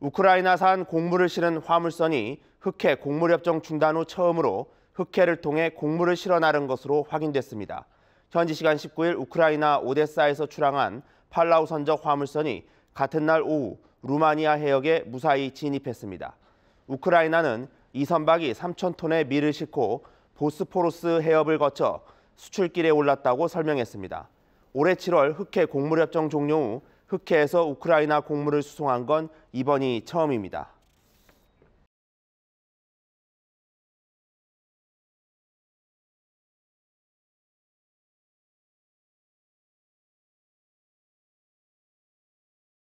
우크라이나산 곡물을 실은 화물선이 흑해 곡물협정 중단 후 처음으로 흑해를 통해 곡물을 실어 나른 것으로 확인됐습니다. 현지 시간 19일 우크라이나 오데사에서 출항한 팔라우 선적 화물선이 같은 날 오후 루마니아 해역에 무사히 진입했습니다. 우크라이나는 이 선박이 3천톤의 밀을 싣고 보스포루스 해협을 거쳐 수출길에 올랐다고 설명했습니다. 올해 7월 흑해 곡물협정 종료 후 흑해에서 우크라이나 곡물을 수송한 건 이번이 처음입니다.